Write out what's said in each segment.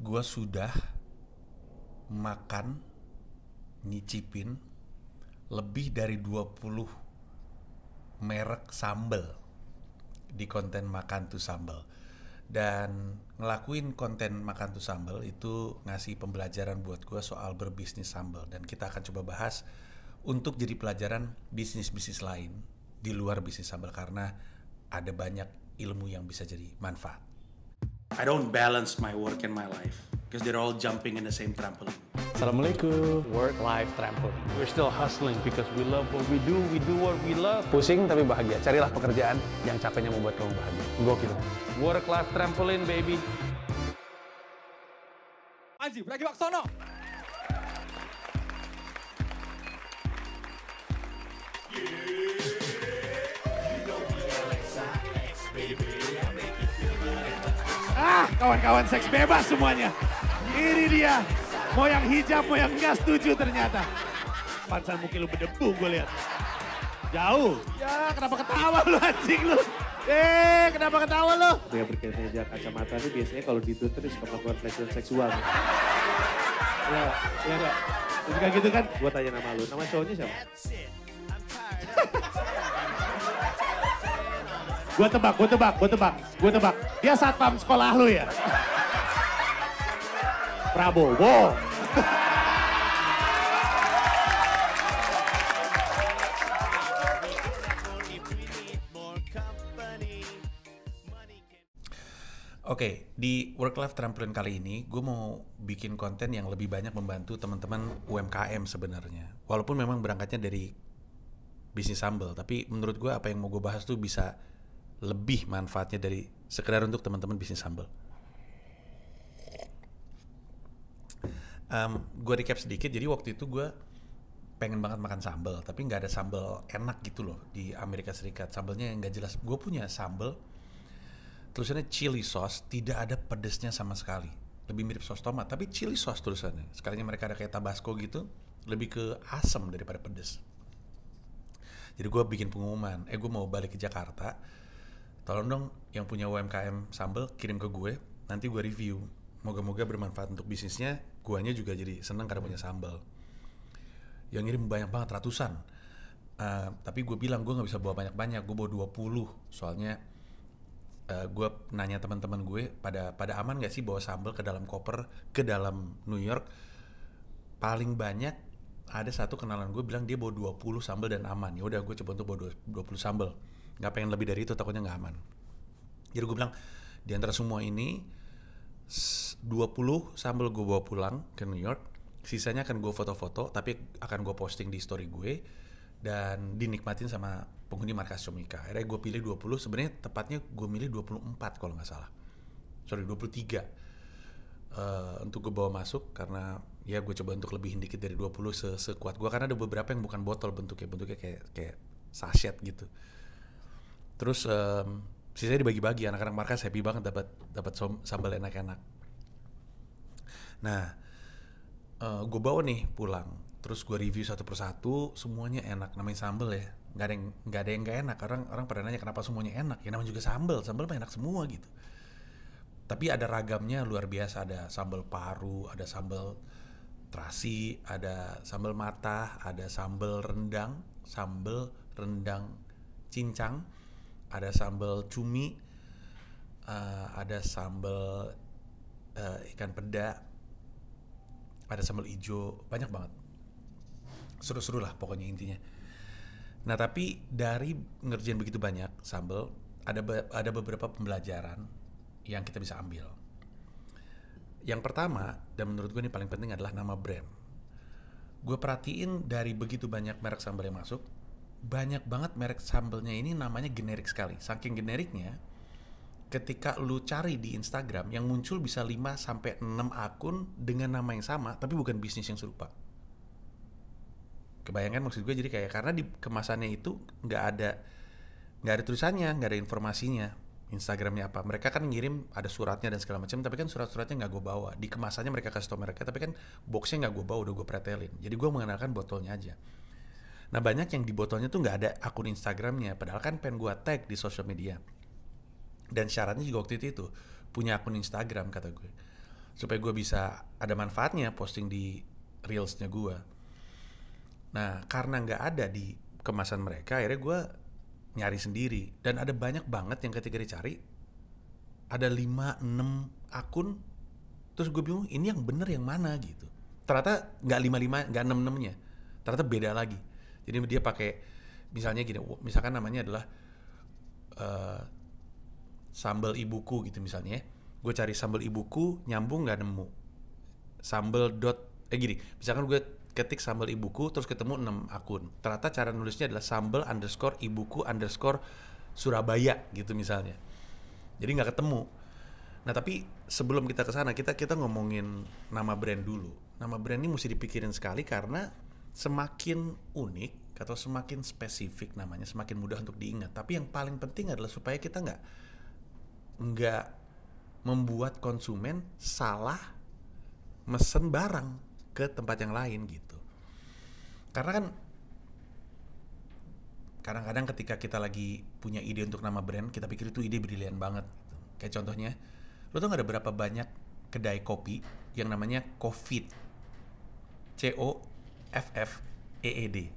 gue sudah makan nyicipin lebih dari 20 merek sambel di konten makan tuh sambel dan ngelakuin konten makan tuh sambel itu ngasih pembelajaran buat gue soal berbisnis sambel dan kita akan coba bahas untuk jadi pelajaran bisnis-bisnis lain di luar bisnis sambel karena ada banyak ilmu yang bisa jadi manfaat. I don't balance my work and my life because they're all jumping in the same trampoline. Assalamualaikum. Work life trampoline. We're still hustling because we love what we do. We do what we love. Pusing tapi bahagia. Carilah pekerjaan yang capeknya membuat kamu bahagia. Gokil. Work life trampoline baby. Anji, lagi Waksono. kawan-kawan seks bebas semuanya. Ini dia, mau yang hijab, mau yang enggak setuju ternyata. Pansan mungkin lu berdebu gue lihat. Jauh. Ya kenapa ketawa lu anjing lu. Eh kenapa ketawa lu? Dia berkaitan dengan kacamata ini biasanya kalau di Twitter suka melakukan pelecehan seksual. Ya, ya, ya. enggak. Terus gitu kan. Gue tanya nama lu, nama cowoknya siapa? Gue tebak, gue tebak, gue tebak, gue tebak. Dia satpam sekolah lu ya? Prabowo. Oke, okay, di Work Life Trampoline kali ini gue mau bikin konten yang lebih banyak membantu teman-teman UMKM sebenarnya. Walaupun memang berangkatnya dari bisnis sambel, tapi menurut gue apa yang mau gue bahas tuh bisa lebih manfaatnya dari sekedar untuk teman-teman bisnis sambal. Um, gue recap sedikit, jadi waktu itu gue pengen banget makan sambal, tapi nggak ada sambal enak gitu loh di Amerika Serikat. Sambalnya yang nggak jelas. Gue punya sambal, tulisannya chili sauce, tidak ada pedesnya sama sekali. Lebih mirip saus tomat, tapi chili sauce tulisannya. Sekalinya mereka ada kayak tabasco gitu, lebih ke asam daripada pedes. Jadi gue bikin pengumuman, eh gue mau balik ke Jakarta, tolong dong yang punya UMKM sambel kirim ke gue nanti gue review moga-moga bermanfaat untuk bisnisnya guanya juga jadi senang karena punya sambel. yang ngirim banyak banget ratusan uh, tapi gue bilang gue nggak bisa bawa banyak-banyak gue bawa 20 soalnya uh, gue nanya teman-teman gue pada pada aman gak sih bawa sambel ke dalam koper ke dalam New York paling banyak ada satu kenalan gue bilang dia bawa 20 sambel dan aman ya udah gue coba untuk bawa 20 sambel nggak pengen lebih dari itu takutnya nggak aman jadi gue bilang di antara semua ini 20 sambil gue bawa pulang ke New York sisanya akan gue foto-foto tapi akan gue posting di story gue dan dinikmatin sama penghuni markas Comika akhirnya gue pilih 20 sebenarnya tepatnya gue milih 24 kalau nggak salah sorry 23 Uh, eh, untuk gue bawa masuk karena ya gue coba untuk lebih dikit dari 20 se sekuat gue karena ada beberapa yang bukan botol bentuknya bentuknya kayak kayak sachet gitu terus um, sisanya dibagi-bagi anak-anak markas happy banget dapat dapat sambal enak-enak nah uh, eh, gue bawa nih pulang terus gue review satu persatu semuanya enak namanya sambal ya nggak ada yang nggak ada yang gak enak orang orang pernah nanya kenapa semuanya enak ya namanya juga sambal sambal mah enak semua gitu tapi ada ragamnya luar biasa ada sambal paru ada sambal terasi ada sambal mata ada sambal rendang sambal rendang cincang ada sambal cumi, uh, ada sambal uh, ikan peda, ada sambal hijau, banyak banget. Seru-seru lah pokoknya intinya. Nah tapi dari ngerjain begitu banyak sambal, ada be ada beberapa pembelajaran yang kita bisa ambil. Yang pertama dan menurut gue ini paling penting adalah nama brand. Gue perhatiin dari begitu banyak merek sambal yang masuk, banyak banget merek sambelnya ini namanya generik sekali. Saking generiknya, ketika lu cari di Instagram yang muncul bisa 5 sampai 6 akun dengan nama yang sama tapi bukan bisnis yang serupa. Kebayangkan maksud gue jadi kayak karena di kemasannya itu nggak ada nggak ada tulisannya, nggak ada informasinya. Instagramnya apa? Mereka kan ngirim ada suratnya dan segala macam, tapi kan surat-suratnya nggak gue bawa. Di kemasannya mereka kasih tau mereka, tapi kan boxnya nggak gue bawa, udah gue pretelin. Jadi gue mengenalkan botolnya aja. Nah banyak yang di botolnya tuh nggak ada akun Instagramnya, padahal kan pen gue tag di sosial media. Dan syaratnya juga waktu itu itu punya akun Instagram kata gue, supaya gue bisa ada manfaatnya posting di reelsnya gue. Nah karena nggak ada di kemasan mereka, akhirnya gue nyari sendiri dan ada banyak banget yang ketika dicari ada 5 6 akun terus gue bingung ini yang bener yang mana gitu ternyata nggak lima lima nggak enam enamnya ternyata beda lagi jadi dia pakai misalnya gini, misalkan namanya adalah uh, sambal ibuku gitu misalnya. Ya. Gue cari sambal ibuku, nyambung nggak nemu. Sambal dot eh gini, misalkan gue ketik sambal ibuku terus ketemu 6 akun. Ternyata cara nulisnya adalah sambal underscore ibuku underscore Surabaya gitu misalnya. Jadi nggak ketemu. Nah tapi sebelum kita ke sana kita kita ngomongin nama brand dulu. Nama brand ini mesti dipikirin sekali karena semakin unik atau semakin spesifik namanya semakin mudah untuk diingat tapi yang paling penting adalah supaya kita nggak nggak membuat konsumen salah mesen barang ke tempat yang lain gitu karena kan kadang-kadang ketika kita lagi punya ide untuk nama brand kita pikir itu ide brilian banget gitu. kayak contohnya lo tau gak ada berapa banyak kedai kopi yang namanya covid C O FF, EED.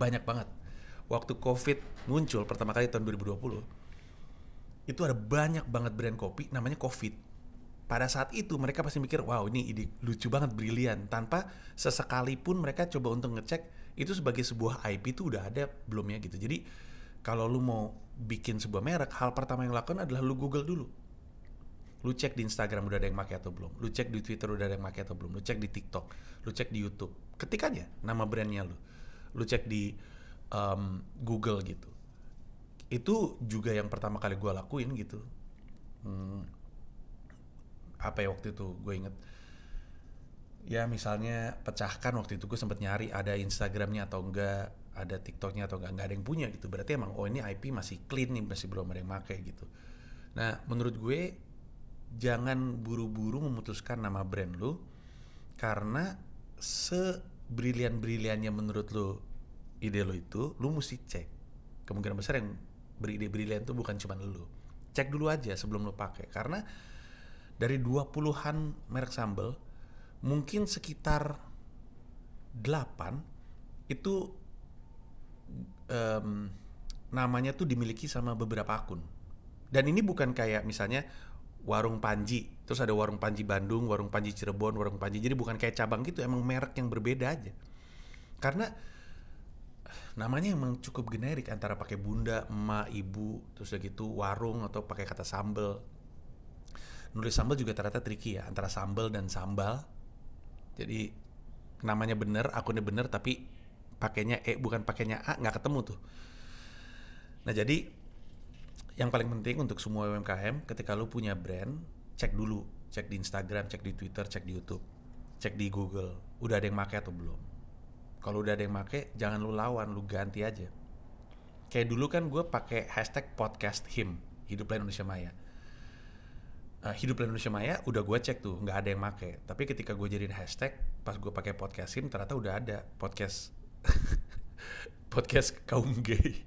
Banyak banget. Waktu COVID muncul pertama kali tahun 2020, itu ada banyak banget brand kopi namanya COVID pada saat itu mereka pasti mikir wow ini ide lucu banget brilian tanpa sesekali pun mereka coba untuk ngecek itu sebagai sebuah IP itu udah ada belum ya gitu jadi kalau lu mau bikin sebuah merek hal pertama yang lakukan adalah lu google dulu lu cek di Instagram udah ada yang pakai atau belum, lu cek di Twitter udah ada yang pakai atau belum, lu cek di TikTok, lu cek di YouTube, ketik aja nama brandnya lu, lu cek di um, Google gitu. Itu juga yang pertama kali gue lakuin gitu. Hmm, apa ya waktu itu gue inget ya misalnya pecahkan waktu itu gue sempet nyari ada Instagramnya atau enggak ada TikToknya atau enggak enggak ada yang punya gitu berarti emang oh ini IP masih clean nih masih belum ada yang make gitu nah menurut gue jangan buru-buru memutuskan nama brand lu karena sebrilian-briliannya menurut lu ide lu itu lu mesti cek kemungkinan besar yang beride brilian itu bukan cuma lu cek dulu aja sebelum lu pakai karena dari 20-an merek sambal mungkin sekitar 8 itu um, namanya tuh dimiliki sama beberapa akun dan ini bukan kayak misalnya warung Panji terus ada warung Panji Bandung warung Panji Cirebon warung Panji jadi bukan kayak cabang gitu emang merek yang berbeda aja karena namanya emang cukup generik antara pakai bunda emak ibu terus udah gitu warung atau pakai kata sambel nulis sambel juga ternyata tricky ya antara sambel dan sambal jadi namanya bener akunnya bener tapi pakainya e bukan pakainya a nggak ketemu tuh nah jadi yang paling penting untuk semua UMKM ketika lu punya brand cek dulu cek di Instagram cek di Twitter cek di YouTube cek di Google udah ada yang make atau belum kalau udah ada yang make jangan lu lawan lu ganti aja kayak dulu kan gue pakai hashtag podcast him hidup hiduplah Indonesia Maya uh, lain Indonesia Maya udah gue cek tuh nggak ada yang make tapi ketika gue jadiin hashtag pas gue pakai podcast him ternyata udah ada podcast podcast kaum gay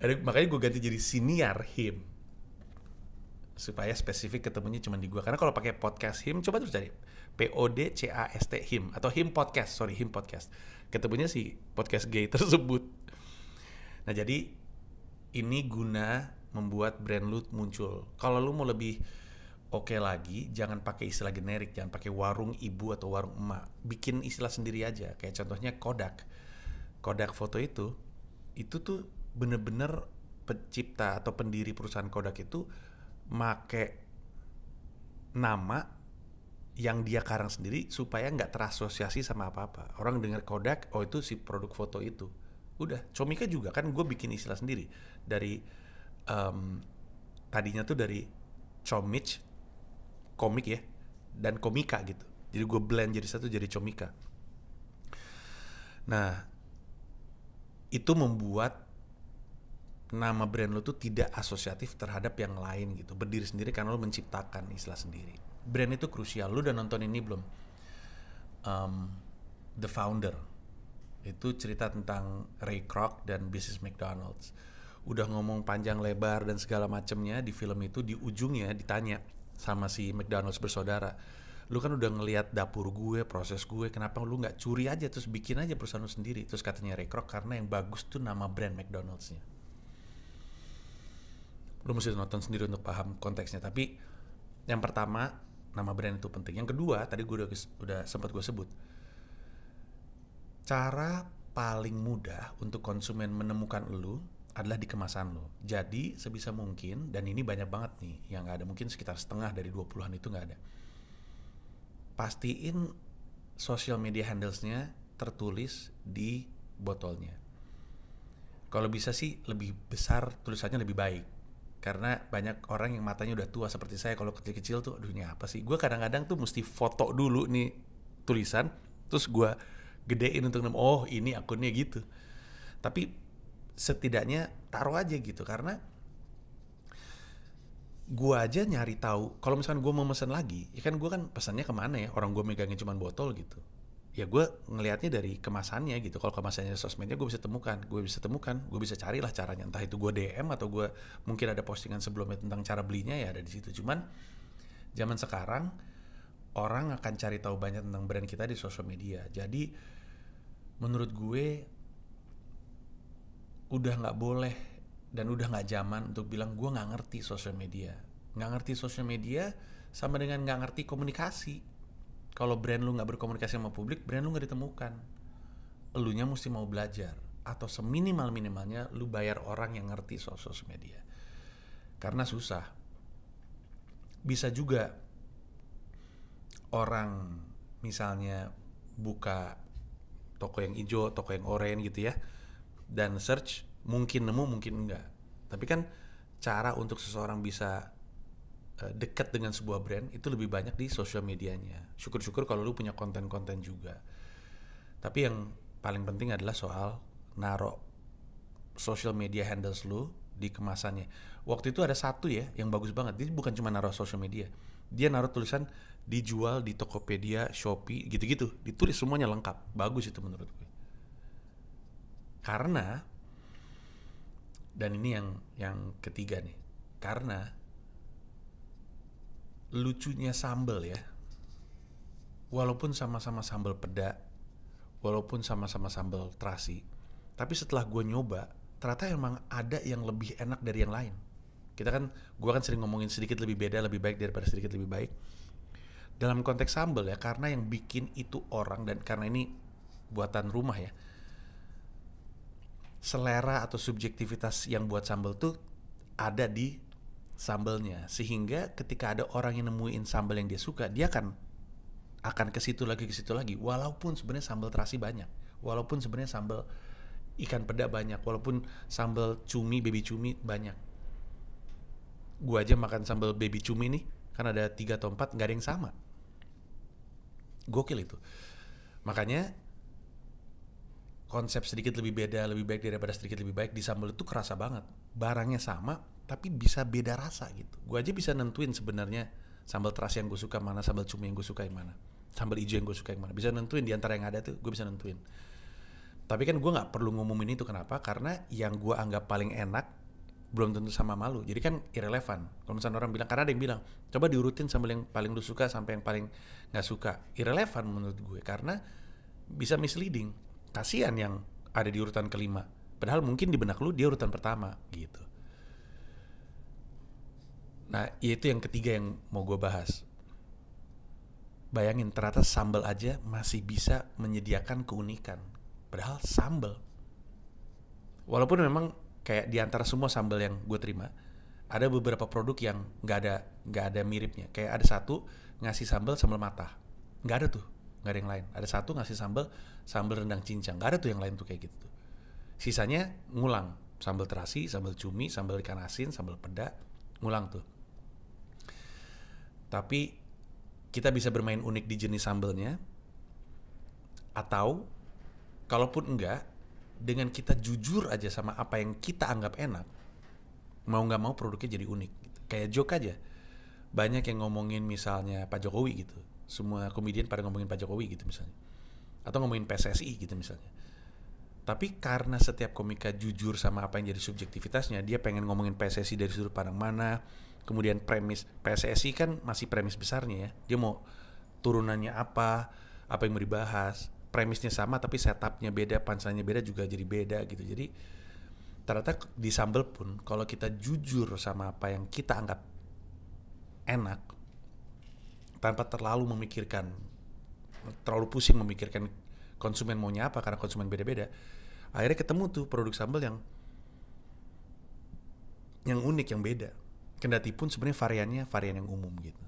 makanya gue ganti jadi senior him supaya spesifik ketemunya cuma di gue karena kalau pakai podcast him coba terus cari p o d c a s t him atau him podcast sorry him podcast ketemunya si podcast gay tersebut nah jadi ini guna membuat brand lu muncul kalau lu mau lebih oke okay lagi jangan pakai istilah generik jangan pakai warung ibu atau warung emak bikin istilah sendiri aja kayak contohnya kodak kodak foto itu itu tuh bener-bener pencipta atau pendiri perusahaan Kodak itu make nama yang dia karang sendiri supaya nggak terasosiasi sama apa-apa. Orang dengar Kodak, oh itu si produk foto itu. Udah, Comika juga kan gue bikin istilah sendiri dari um, tadinya tuh dari Comich komik ya dan komika gitu. Jadi gue blend jadi satu jadi Comika. Nah, itu membuat nama brand lo tuh tidak asosiatif terhadap yang lain gitu berdiri sendiri karena lo menciptakan istilah sendiri brand itu krusial lo udah nonton ini belum um, The Founder itu cerita tentang Ray Kroc dan bisnis McDonald's udah ngomong panjang lebar dan segala macemnya di film itu di ujungnya ditanya sama si McDonald's bersaudara lu kan udah ngelihat dapur gue, proses gue, kenapa lu nggak curi aja terus bikin aja perusahaan lu sendiri? Terus katanya Ray Kroc karena yang bagus tuh nama brand McDonald'snya lu mesti nonton sendiri untuk paham konteksnya tapi yang pertama nama brand itu penting yang kedua tadi gue udah udah sempat gue sebut cara paling mudah untuk konsumen menemukan lu adalah di kemasan lo. Jadi sebisa mungkin, dan ini banyak banget nih, yang gak ada mungkin sekitar setengah dari 20-an itu gak ada. Pastiin social media handlesnya tertulis di botolnya. Kalau bisa sih lebih besar tulisannya lebih baik karena banyak orang yang matanya udah tua seperti saya kalau kecil-kecil tuh aduh ini apa sih gue kadang-kadang tuh mesti foto dulu nih tulisan terus gue gedein untuk oh ini akunnya gitu tapi setidaknya taruh aja gitu karena gue aja nyari tahu kalau misalkan gue mau mesen lagi ya kan gue kan pesannya kemana ya orang gue megangnya cuma botol gitu ya gue ngelihatnya dari kemasannya gitu kalau kemasannya sosmednya gue bisa temukan gue bisa temukan gue bisa carilah caranya entah itu gue dm atau gue mungkin ada postingan sebelumnya tentang cara belinya ya ada di situ cuman zaman sekarang orang akan cari tahu banyak tentang brand kita di sosial media jadi menurut gue udah nggak boleh dan udah nggak zaman untuk bilang gue nggak ngerti sosial media nggak ngerti sosial media sama dengan nggak ngerti komunikasi kalau brand lu nggak berkomunikasi sama publik, brand lu nggak ditemukan. Elunya mesti mau belajar atau seminimal minimalnya lu bayar orang yang ngerti soal sosial media. Karena susah. Bisa juga orang misalnya buka toko yang hijau, toko yang oranye gitu ya. Dan search mungkin nemu, mungkin enggak. Tapi kan cara untuk seseorang bisa Eh, dekat dengan sebuah brand itu lebih banyak di sosial medianya. Syukur-syukur kalau lu punya konten-konten juga. Tapi yang paling penting adalah soal narok social media handles lu di kemasannya. Waktu itu ada satu ya yang bagus banget. Dia bukan cuma naruh social media. Dia naruh tulisan dijual di Tokopedia, Shopee, gitu-gitu. Ditulis semuanya lengkap. Bagus itu menurut gue. Karena dan ini yang yang ketiga nih. Karena lucunya sambel ya walaupun sama-sama sambal peda walaupun sama-sama sambal terasi tapi setelah gue nyoba ternyata emang ada yang lebih enak dari yang lain kita kan gue kan sering ngomongin sedikit lebih beda lebih baik daripada sedikit lebih baik dalam konteks sambal ya karena yang bikin itu orang dan karena ini buatan rumah ya selera atau subjektivitas yang buat sambal tuh ada di sambelnya sehingga ketika ada orang yang nemuin sambel yang dia suka dia akan akan ke situ lagi ke situ lagi walaupun sebenarnya sambel terasi banyak walaupun sebenarnya sambel ikan peda banyak walaupun sambel cumi baby cumi banyak gua aja makan sambel baby cumi nih kan ada tiga atau empat nggak ada yang sama gokil itu makanya konsep sedikit lebih beda lebih baik daripada sedikit lebih baik di sambal itu kerasa banget barangnya sama tapi bisa beda rasa gitu gue aja bisa nentuin sebenarnya sambal terasi yang gue suka mana sambal cumi yang gue suka yang mana sambal hijau yang gue suka yang mana bisa nentuin di antara yang ada tuh gue bisa nentuin tapi kan gue nggak perlu ngumumin itu kenapa karena yang gue anggap paling enak belum tentu sama malu. Jadi kan irrelevant Kalau misalnya orang bilang, karena ada yang bilang, coba diurutin sambal yang paling lu suka sampai yang paling nggak suka. irrelevant menurut gue, karena bisa misleading kasihan yang ada di urutan kelima. Padahal mungkin di benak lu dia urutan pertama gitu. Nah, yaitu yang ketiga yang mau gue bahas. Bayangin ternyata sambal aja masih bisa menyediakan keunikan. Padahal sambal. Walaupun memang kayak di antara semua sambal yang gue terima, ada beberapa produk yang nggak ada nggak ada miripnya. Kayak ada satu ngasih sambal sambal mata. Nggak ada tuh nggak ada yang lain ada satu ngasih sambal sambal rendang cincang nggak ada tuh yang lain tuh kayak gitu sisanya ngulang sambal terasi sambal cumi sambal ikan asin sambal peda ngulang tuh tapi kita bisa bermain unik di jenis sambelnya atau kalaupun enggak dengan kita jujur aja sama apa yang kita anggap enak mau nggak mau produknya jadi unik gitu. kayak joke aja banyak yang ngomongin misalnya Pak Jokowi gitu semua komedian pada ngomongin Pak Jokowi gitu misalnya atau ngomongin PSSI gitu misalnya tapi karena setiap komika jujur sama apa yang jadi subjektivitasnya dia pengen ngomongin PSSI dari sudut pandang mana kemudian premis PSSI kan masih premis besarnya ya dia mau turunannya apa apa yang mau dibahas premisnya sama tapi setupnya beda pansanya beda juga jadi beda gitu jadi ternyata di sambel pun kalau kita jujur sama apa yang kita anggap enak tanpa terlalu memikirkan terlalu pusing memikirkan konsumen maunya apa karena konsumen beda-beda akhirnya ketemu tuh produk sambal yang yang unik yang beda kendati pun sebenarnya variannya varian yang umum gitu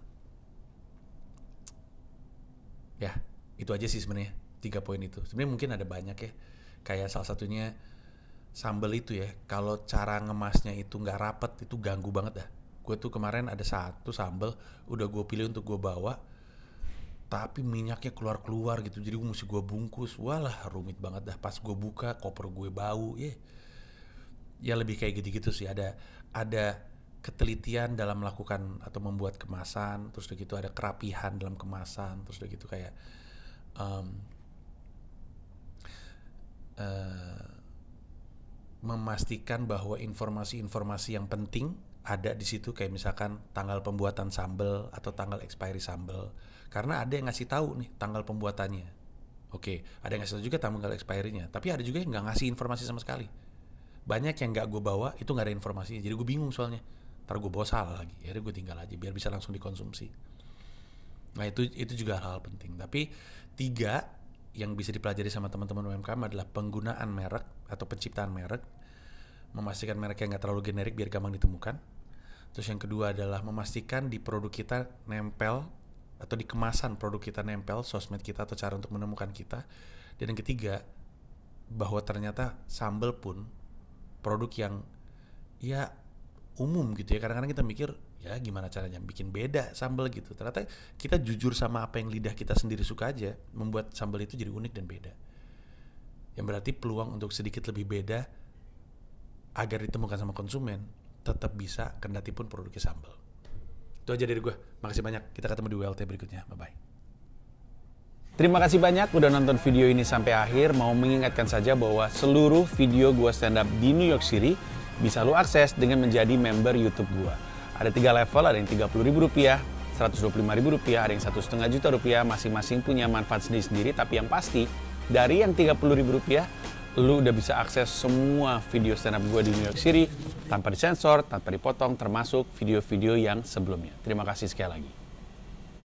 ya itu aja sih sebenarnya tiga poin itu sebenarnya mungkin ada banyak ya kayak salah satunya sambal itu ya kalau cara ngemasnya itu nggak rapet itu ganggu banget dah gue tuh kemarin ada satu sambel udah gue pilih untuk gue bawa tapi minyaknya keluar keluar gitu jadi gue mesti gue bungkus walah rumit banget dah pas gue buka koper gue bau ya yeah. ya lebih kayak gitu gitu sih ada ada ketelitian dalam melakukan atau membuat kemasan terus udah gitu ada kerapihan dalam kemasan terus udah gitu kayak um, memastikan bahwa informasi-informasi yang penting ada di situ kayak misalkan tanggal pembuatan sambel atau tanggal expiry sambel karena ada yang ngasih tahu nih tanggal pembuatannya oke ada yang ngasih tahu juga tanggal expirynya tapi ada juga yang nggak ngasih informasi sama sekali banyak yang nggak gue bawa itu nggak ada informasinya jadi gue bingung soalnya ntar gue bawa salah lagi akhirnya gue tinggal aja biar bisa langsung dikonsumsi nah itu itu juga hal, -hal penting tapi tiga yang bisa dipelajari sama teman-teman UMKM adalah penggunaan merek atau penciptaan merek, memastikan merek yang nggak terlalu generik biar gampang ditemukan. Terus yang kedua adalah memastikan di produk kita nempel atau di kemasan produk kita nempel sosmed kita atau cara untuk menemukan kita. Dan yang ketiga bahwa ternyata sambel pun produk yang ya umum gitu ya. Kadang-kadang kita mikir ya gimana caranya bikin beda sambal gitu ternyata kita jujur sama apa yang lidah kita sendiri suka aja membuat sambal itu jadi unik dan beda yang berarti peluang untuk sedikit lebih beda agar ditemukan sama konsumen tetap bisa kendati pun produknya sambal itu aja dari gue makasih banyak kita ketemu di WLT berikutnya bye bye Terima kasih banyak udah nonton video ini sampai akhir. Mau mengingatkan saja bahwa seluruh video gue stand up di New York City bisa lo akses dengan menjadi member YouTube gue. Ada tiga level, ada yang Rp30.000, Rp125.000, ada yang satu setengah juta rupiah. Masing-masing punya manfaat sendiri-sendiri. Tapi yang pasti dari yang Rp30.000 lu udah bisa akses semua video stand up gue di New York City tanpa disensor, tanpa dipotong, termasuk video-video yang sebelumnya. Terima kasih sekali lagi.